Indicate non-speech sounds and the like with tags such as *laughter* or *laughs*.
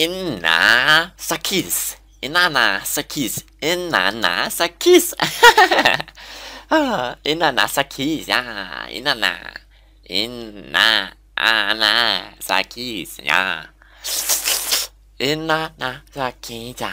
Inna Sakis, Inasakis. Inanasakis. Inanasakis. *laughs* ah, Sakis, Yeah. Inana. Sakis, Yeah. Inanasakis. Sakis.